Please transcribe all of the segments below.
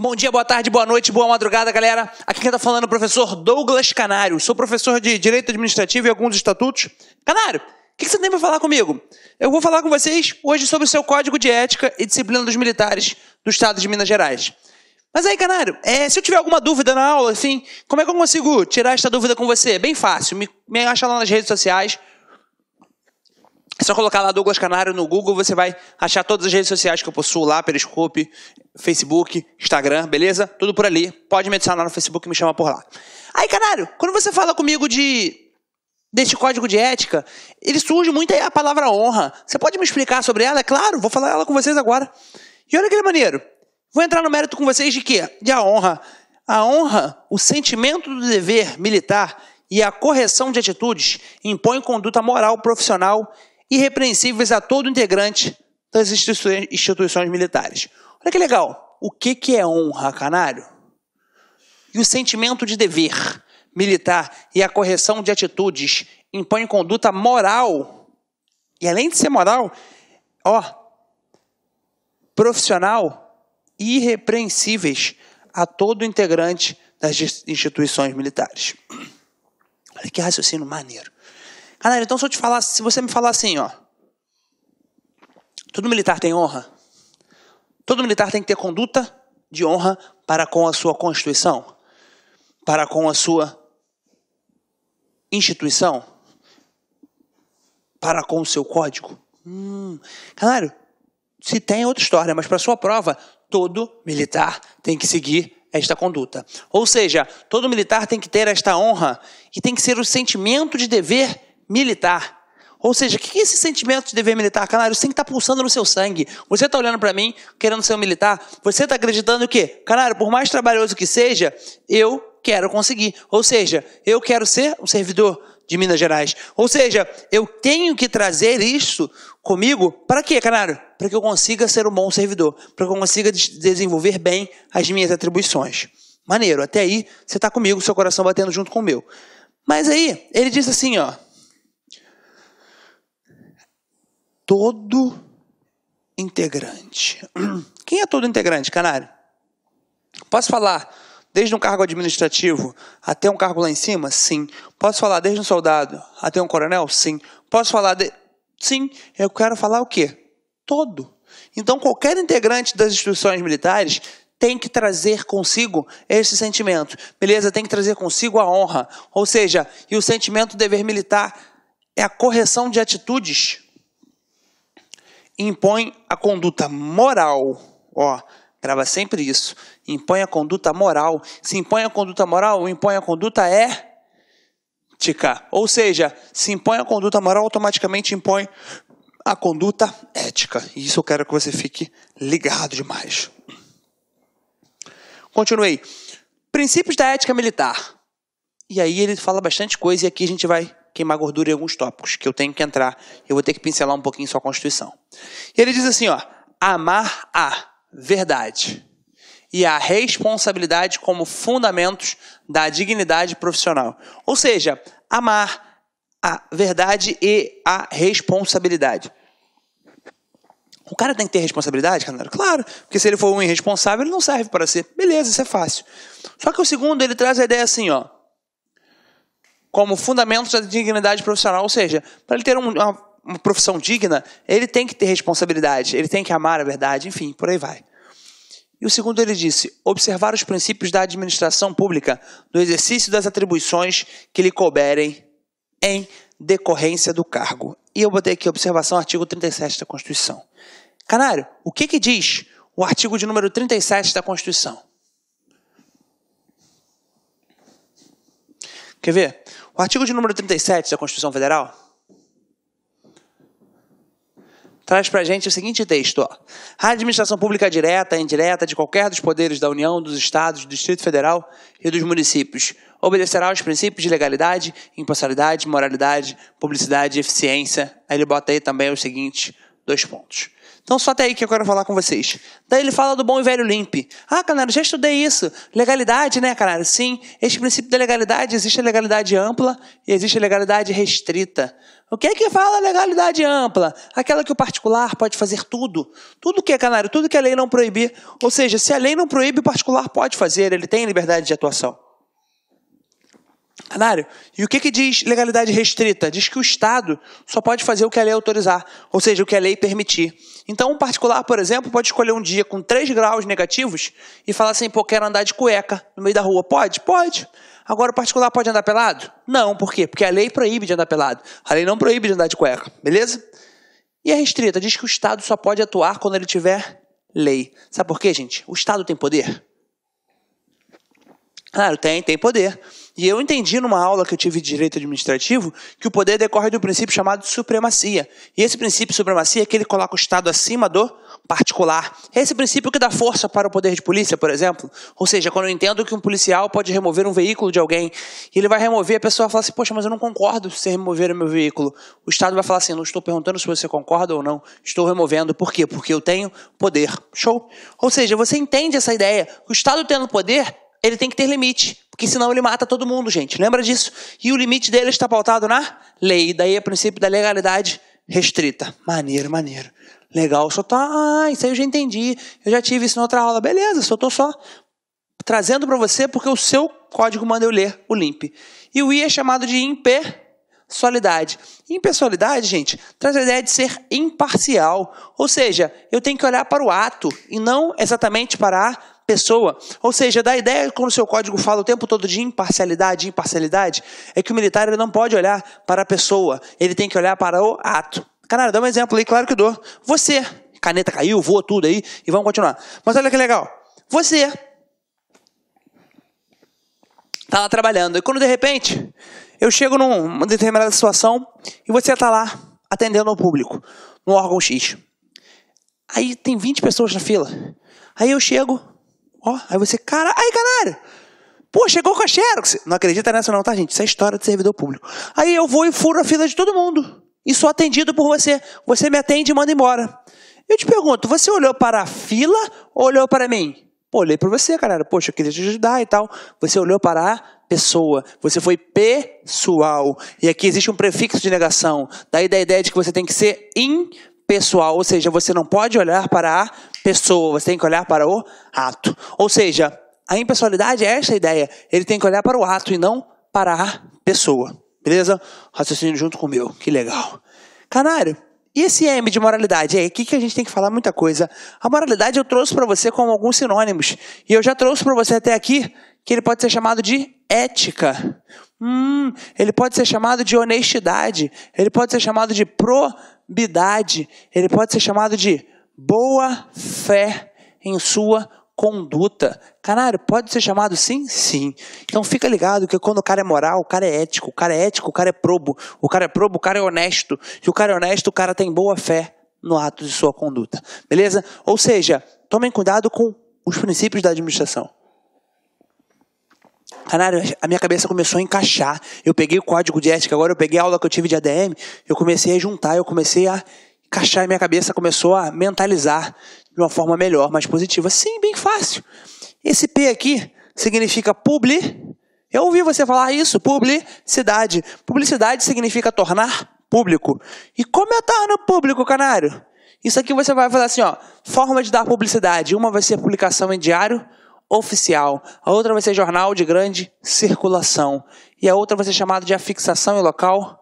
Bom dia, boa tarde, boa noite, boa madrugada, galera. Aqui quem está falando é o professor Douglas Canário. Sou professor de Direito Administrativo e alguns estatutos. Canário, o que você tem para falar comigo? Eu vou falar com vocês hoje sobre o seu Código de Ética e Disciplina dos Militares do Estado de Minas Gerais. Mas aí, Canário, é, se eu tiver alguma dúvida na aula, assim, como é que eu consigo tirar essa dúvida com você? É bem fácil, me, me acha lá nas redes sociais é só colocar lá Douglas Canário no Google, você vai achar todas as redes sociais que eu possuo lá, Periscope, Facebook, Instagram, beleza? Tudo por ali. Pode me adicionar no Facebook e me chama por lá. Aí, Canário, quando você fala comigo de deste código de ética, ele surge muito aí a palavra honra. Você pode me explicar sobre ela? É claro, vou falar ela com vocês agora. E olha que é maneiro. Vou entrar no mérito com vocês de quê? De a honra. A honra, o sentimento do dever militar e a correção de atitudes impõe conduta moral profissional irrepreensíveis a todo integrante das instituições militares. Olha que legal. O que, que é honra, canário? E o sentimento de dever militar e a correção de atitudes impõe conduta moral. E além de ser moral, ó, profissional irrepreensíveis a todo integrante das instituições militares. Olha que raciocínio maneiro. Galera, então se eu te falar, se você me falar assim, ó. Todo militar tem honra. Todo militar tem que ter conduta de honra para com a sua Constituição, para com a sua instituição, para com o seu código. Hum, se tem é outra história, mas para sua prova, todo militar tem que seguir esta conduta. Ou seja, todo militar tem que ter esta honra e tem que ser o sentimento de dever militar. Ou seja, o que é esse sentimento de dever militar? Canário, você tem que estar tá pulsando no seu sangue. Você está olhando para mim, querendo ser um militar. Você está acreditando que, canário, por mais trabalhoso que seja, eu quero conseguir. Ou seja, eu quero ser um servidor de Minas Gerais. Ou seja, eu tenho que trazer isso comigo para quê, canário? Para que eu consiga ser um bom servidor. Para que eu consiga desenvolver bem as minhas atribuições. Maneiro, até aí você está comigo, seu coração batendo junto com o meu. Mas aí, ele diz assim, ó. todo integrante. Quem é todo integrante, Canário? Posso falar desde um cargo administrativo até um cargo lá em cima? Sim. Posso falar desde um soldado até um coronel? Sim. Posso falar de... Sim, eu quero falar o quê? Todo. Então qualquer integrante das instituições militares tem que trazer consigo esse sentimento. Beleza? Tem que trazer consigo a honra. Ou seja, e o sentimento do dever militar é a correção de atitudes impõe a conduta moral. Ó, grava sempre isso. Impõe a conduta moral. Se impõe a conduta moral, impõe a conduta é ética. Ou seja, se impõe a conduta moral, automaticamente impõe a conduta ética. E isso eu quero que você fique ligado demais. Continuei. Princípios da ética militar. E aí ele fala bastante coisa e aqui a gente vai queimar gordura em alguns tópicos que eu tenho que entrar. Eu vou ter que pincelar um pouquinho sua constituição. E ele diz assim, ó: amar a verdade e a responsabilidade como fundamentos da dignidade profissional. Ou seja, amar a verdade e a responsabilidade. O cara tem que ter responsabilidade, Canário? Claro, porque se ele for um irresponsável, ele não serve para ser. Beleza, isso é fácil. Só que o segundo, ele traz a ideia assim, ó como fundamentos da dignidade profissional. Ou seja, para ele ter um, uma, uma profissão digna, ele tem que ter responsabilidade, ele tem que amar a verdade, enfim, por aí vai. E o segundo ele disse: observar os princípios da administração pública no exercício das atribuições que lhe couberem em decorrência do cargo. E eu botei aqui observação artigo 37 da Constituição. Canário, o que, que diz o artigo de número 37 da Constituição? Quer ver? O artigo de número 37 da Constituição Federal traz para a gente o seguinte texto: ó. a administração pública direta e indireta de qualquer dos poderes da União, dos Estados, do Distrito Federal e dos municípios obedecerá aos princípios de legalidade, imparcialidade, moralidade, publicidade e eficiência. Aí ele bota aí também os seguintes dois pontos. Então só até aí que eu quero falar com vocês. Daí ele fala do bom e velho limpe. Ah, canário, já estudei isso. Legalidade, né, canário? Sim, este princípio da legalidade, existe a legalidade ampla e existe a legalidade restrita. O que é que fala legalidade ampla? Aquela que o particular pode fazer tudo. Tudo que é canário, tudo que a lei não proibir. Ou seja, se a lei não proíbe, o particular pode fazer, ele tem liberdade de atuação. Canário, e o que, que diz legalidade restrita? Diz que o Estado só pode fazer o que a lei autorizar, ou seja, o que a lei permitir. Então, um particular, por exemplo, pode escolher um dia com 3 graus negativos e falar assim, pô, quero andar de cueca no meio da rua. Pode? Pode. Agora, o particular pode andar pelado? Não, por quê? Porque a lei proíbe de andar pelado. A lei não proíbe de andar de cueca, beleza? E a restrita diz que o Estado só pode atuar quando ele tiver lei. Sabe por quê, gente? O Estado tem poder? Claro, tem, tem poder. E eu entendi numa aula que eu tive de direito administrativo que o poder decorre de um princípio chamado supremacia. E esse princípio de supremacia é que ele coloca o Estado acima do particular. É esse princípio que dá força para o poder de polícia, por exemplo. Ou seja, quando eu entendo que um policial pode remover um veículo de alguém e ele vai remover, a pessoa fala assim: Poxa, mas eu não concordo se remover o meu veículo. O Estado vai falar assim: Não estou perguntando se você concorda ou não, estou removendo. Por quê? Porque eu tenho poder. Show? Ou seja, você entende essa ideia. O Estado tendo poder, ele tem que ter limite, porque senão ele mata todo mundo, gente. Lembra disso? E o limite dele está pautado na lei, daí é o princípio da legalidade restrita. Maneiro, maneiro. Legal, só tá. Ah, isso aí eu já entendi. Eu já tive isso na outra aula. Beleza, só tô só trazendo para você porque o seu código manda eu ler o LIMP. E o I é chamado de impessoalidade. Impessoalidade, gente, traz a ideia de ser imparcial. Ou seja, eu tenho que olhar para o ato e não exatamente para a pessoa. Ou seja, a ideia quando o seu código fala o tempo todo de imparcialidade, imparcialidade, é que o militar ele não pode olhar para a pessoa, ele tem que olhar para o ato. Canário, dá um exemplo aí, claro que dou. Você, caneta caiu, voa tudo aí e vamos continuar. Mas olha que legal. Você tá lá trabalhando e quando de repente eu chego numa determinada situação e você tá lá atendendo ao público, no órgão X. Aí tem 20 pessoas na fila. Aí eu chego, Ó, aí você, cara, aí galera, pô, chegou com a Xerox. Não acredita nessa não, tá, gente? Isso é história de servidor público. Aí eu vou e furo a fila de todo mundo. E sou atendido por você. Você me atende e manda embora. Eu te pergunto, você olhou para a fila ou olhou para mim? Pô, olhei para você, galera. Poxa, eu queria te ajudar e tal. Você olhou para a pessoa. Você foi pessoal. E aqui existe um prefixo de negação. Daí da ideia de que você tem que ser in pessoal, ou seja, você não pode olhar para a pessoa, você tem que olhar para o ato. Ou seja, a impessoalidade é esta ideia, ele tem que olhar para o ato e não para a pessoa. Beleza? Raciocínio junto com o meu, que legal. Canário, e esse M de moralidade? É aqui que a gente tem que falar muita coisa. A moralidade eu trouxe para você como alguns sinônimos. E eu já trouxe para você até aqui que ele pode ser chamado de ética. Hum, ele pode ser chamado de honestidade. Ele pode ser chamado de pro Bidade, ele pode ser chamado de boa fé em sua conduta. Canário, pode ser chamado sim? Sim. Então fica ligado que quando o cara é moral, o cara é ético, o cara é ético, o cara é probo, o cara é probo, o cara é honesto. E o cara é honesto, o cara tem boa fé no ato de sua conduta. Beleza? Ou seja, tomem cuidado com os princípios da administração. Canário, a minha cabeça começou a encaixar. Eu peguei o código de ética, agora eu peguei a aula que eu tive de ADM, eu comecei a juntar, eu comecei a encaixar, minha cabeça começou a mentalizar de uma forma melhor, mais positiva. Sim, bem fácil. Esse P aqui significa publi. Eu ouvi você falar isso, publicidade. Publicidade significa tornar público. E como é tornar público, canário? Isso aqui você vai fazer assim, ó, forma de dar publicidade. Uma vai ser publicação em diário, oficial, a outra vai ser jornal de grande circulação e a outra vai ser chamada de afixação em local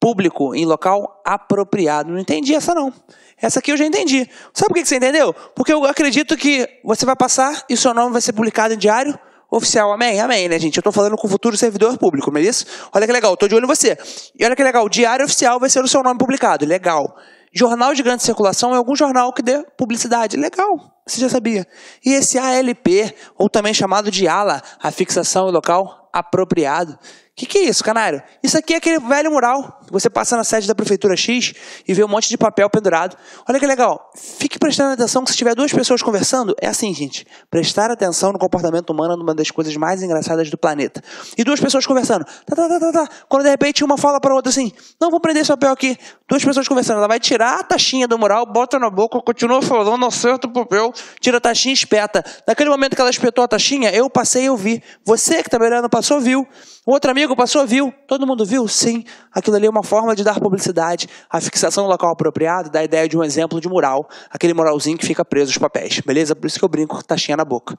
público, em local apropriado. Não entendi essa não. Essa aqui eu já entendi. Sabe por que você entendeu? Porque eu acredito que você vai passar e o seu nome vai ser publicado em diário oficial. Amém? Amém, né, gente? Eu estou falando com o futuro servidor público, beleza? É olha que legal, estou de olho em você. E olha que legal, diário oficial vai ser o seu nome publicado. Legal. Jornal de grande circulação é algum jornal que dê publicidade. Legal, você já sabia. E esse ALP, ou também chamado de ALA, a fixação em local apropriado. O que, que é isso, canário? Isso aqui é aquele velho mural você passa na sede da prefeitura X e vê um monte de papel pendurado. Olha que legal. Fique prestando atenção que se tiver duas pessoas conversando, é assim, gente. Prestar atenção no comportamento humano é uma das coisas mais engraçadas do planeta. E duas pessoas conversando. Tá, tá, tá, tá, tá. Quando de repente uma fala para outra assim: "Não vou prender esse papel aqui". Duas pessoas conversando, ela vai tirar a taxinha do mural, bota na boca, continua falando, acerta o papel, tira a taxinha e espeta. Naquele momento que ela espetou a taxinha, eu passei e eu vi. Você que tá melhorando passou, viu. O outro amigo passou, viu. Todo mundo viu? Sim. Aquilo ali é uma uma forma de dar publicidade à fixação do local apropriado, da ideia de um exemplo de mural, aquele muralzinho que fica preso os papéis, beleza? Por isso que eu brinco com taxinha na boca.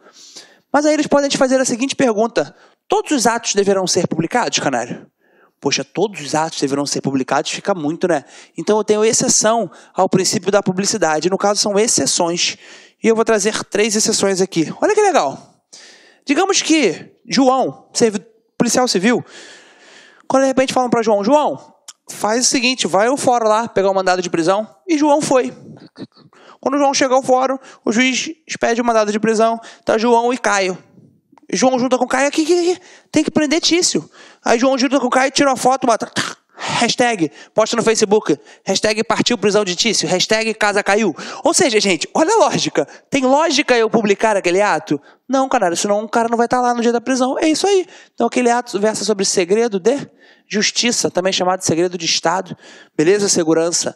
Mas aí eles podem te fazer a seguinte pergunta: todos os atos deverão ser publicados, canário? Poxa, todos os atos deverão ser publicados, fica muito, né? Então eu tenho exceção ao princípio da publicidade. No caso, são exceções. E eu vou trazer três exceções aqui. Olha que legal. Digamos que João, policial civil, quando de repente falam para João: João, faz o seguinte, vai ao fórum lá pegar o mandado de prisão. E João foi. Quando João chega ao fórum, o juiz expede o mandado de prisão. Tá João e Caio. João junta com Caio, aqui, aqui, aqui. tem que prender Tício. Aí João junta com Caio, tira uma foto, mata. Hashtag, posta no Facebook. Hashtag partiu prisão de Tício. Hashtag casa caiu. Ou seja, gente, olha a lógica. Tem lógica eu publicar aquele ato? Não, canário, senão um cara não vai estar lá no dia da prisão. É isso aí. Então aquele ato versa sobre segredo de justiça, também chamado de segredo de Estado. Beleza? Segurança.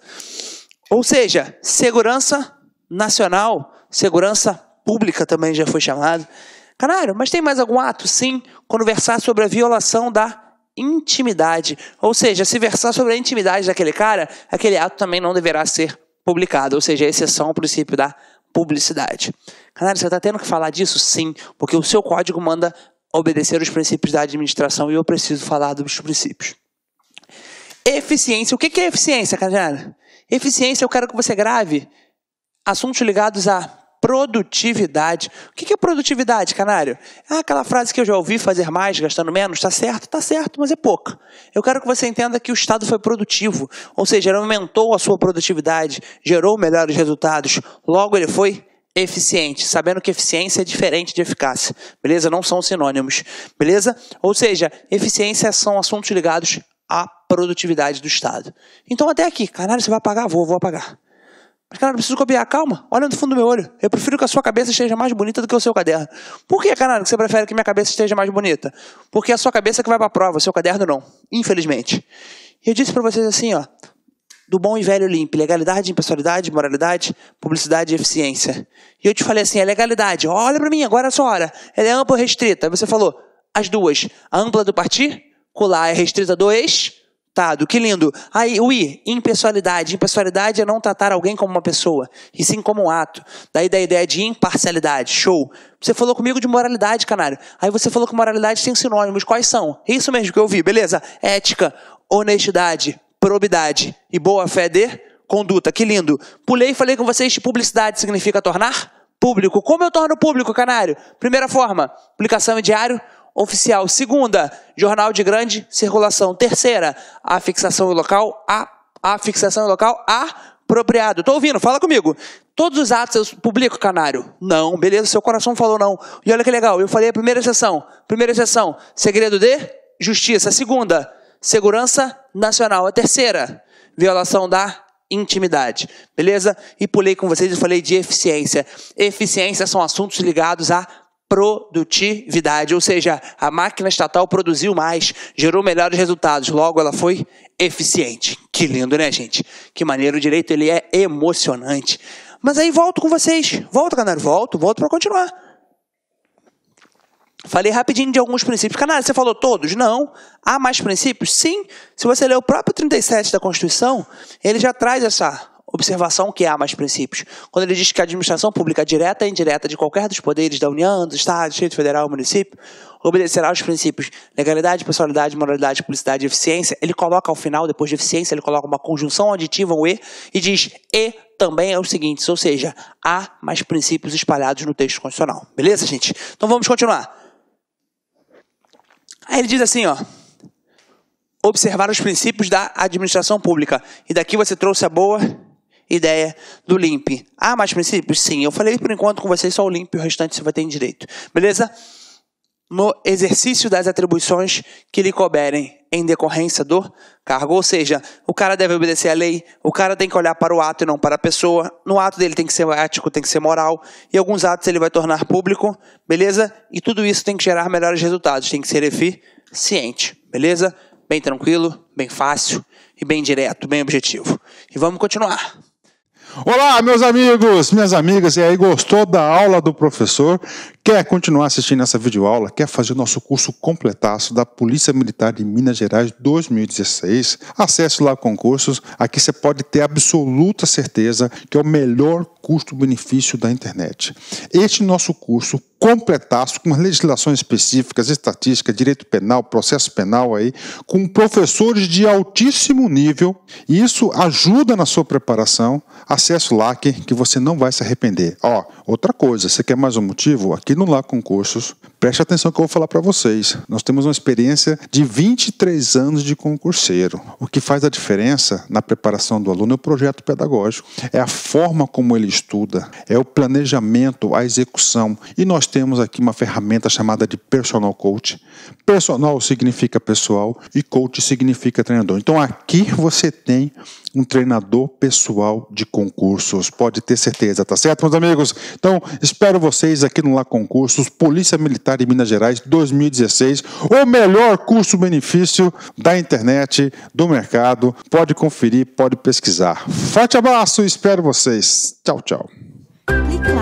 Ou seja, segurança nacional, segurança pública também já foi chamado. Canário, mas tem mais algum ato? Sim, quando versar sobre a violação da intimidade. Ou seja, se versar sobre a intimidade daquele cara, aquele ato também não deverá ser publicado. Ou seja, a exceção ao princípio da publicidade. Canário, você está tendo que falar disso? Sim, porque o seu código manda obedecer os princípios da administração e eu preciso falar dos princípios. Eficiência. O que é eficiência, Canário? Eficiência, eu é quero que você grave assuntos ligados a produtividade. O que é produtividade, canário? É aquela frase que eu já ouvi, fazer mais, gastando menos, tá certo? Tá certo, mas é pouca. Eu quero que você entenda que o Estado foi produtivo, ou seja, ele aumentou a sua produtividade, gerou melhores resultados, logo ele foi eficiente, sabendo que eficiência é diferente de eficácia, beleza? Não são sinônimos, beleza? Ou seja, eficiência são assuntos ligados à produtividade do Estado. Então até aqui, canário, você vai pagar? Vou, vou apagar. Mas, cara, preciso copiar. Calma, olha no fundo do meu olho. Eu prefiro que a sua cabeça esteja mais bonita do que o seu caderno. Por que, caralho, que você prefere que minha cabeça esteja mais bonita? Porque é a sua cabeça que vai para a prova, o seu caderno não. Infelizmente. E eu disse para vocês assim, ó. Do bom e velho limpo, legalidade, impessoalidade, moralidade, publicidade e eficiência. E eu te falei assim, é legalidade. Olha para mim, agora é a sua hora. Ela é ampla ou restrita? Aí você falou, as duas. A ampla do partir, colar é restrita do ex Tado, que lindo. Aí, o i, impessoalidade. Impessoalidade é não tratar alguém como uma pessoa, e sim como um ato. Daí da ideia de imparcialidade. Show. Você falou comigo de moralidade, canário. Aí você falou que moralidade tem sinônimos. Quais são? É isso mesmo que eu vi, beleza? Ética, honestidade, probidade e boa fé de conduta. Que lindo. Pulei e falei com vocês que publicidade significa tornar público. Como eu torno público, canário? Primeira forma, publicação em diário oficial. Segunda, jornal de grande circulação. Terceira, a fixação em local a, a fixação em local apropriado. Estou ouvindo, fala comigo. Todos os atos eu publico, canário? Não, beleza, seu coração falou não. E olha que legal, eu falei a primeira sessão. Primeira sessão, segredo de justiça. A segunda, segurança nacional. A terceira, violação da intimidade, beleza? E pulei com vocês e falei de eficiência. Eficiência são assuntos ligados a produtividade, ou seja, a máquina estatal produziu mais, gerou melhores resultados, logo ela foi eficiente. Que lindo, né, gente? Que maneiro, o direito ele é emocionante. Mas aí volto com vocês, volto, Canário, volto, volto para continuar. Falei rapidinho de alguns princípios. Canário, você falou todos? Não. Há mais princípios? Sim. Se você ler o próprio 37 da Constituição, ele já traz essa observação que há mais princípios. Quando ele diz que a administração pública direta e indireta de qualquer dos poderes da União, Estado, do Distrito Federal do município obedecerá aos princípios legalidade, pessoalidade, moralidade, publicidade e eficiência, ele coloca ao final, depois de eficiência, ele coloca uma conjunção aditiva, um E, e diz E também é os seguintes, ou seja, há mais princípios espalhados no texto constitucional. Beleza, gente? Então vamos continuar. Aí ele diz assim, ó observar os princípios da administração pública. E daqui você trouxe a boa ideia do LIMP. Ah, mais princípios? Sim, eu falei por enquanto com vocês só o LIMP e o restante você vai ter em direito. Beleza? No exercício das atribuições que lhe coberem em decorrência do cargo. Ou seja, o cara deve obedecer à lei, o cara tem que olhar para o ato e não para a pessoa. No ato dele tem que ser ético, tem que ser moral. E alguns atos ele vai tornar público, beleza? E tudo isso tem que gerar melhores resultados, tem que ser eficiente, beleza? Bem tranquilo, bem fácil e bem direto, bem objetivo. E vamos continuar. Olá, meus amigos, minhas amigas, e aí gostou da aula do professor? Quer continuar assistindo essa videoaula? Quer fazer o nosso curso completaço da Polícia Militar de Minas Gerais 2016? Acesse lá concursos. Aqui você pode ter absoluta certeza que é o melhor custo-benefício da internet. Este nosso curso completaço com legislações específicas, estatística, direito penal, processo penal aí, com professores de altíssimo nível. E isso ajuda na sua preparação. Acesse lá que, que você não vai se arrepender. Ó, outra coisa, você quer mais um motivo? Aqui e não há concursos Preste atenção que eu vou falar para vocês. Nós temos uma experiência de 23 anos de concurseiro. O que faz a diferença na preparação do aluno é o projeto pedagógico, é a forma como ele estuda, é o planejamento, a execução. E nós temos aqui uma ferramenta chamada de personal coach. Personal significa pessoal e coach significa treinador. Então aqui você tem um treinador pessoal de concursos. Pode ter certeza, tá certo, meus amigos? Então espero vocês aqui no Lá Concursos, Polícia Militar de Minas Gerais 2016, o melhor custo-benefício da internet, do mercado. Pode conferir, pode pesquisar. Forte abraço, espero vocês. Tchau, tchau. Clique,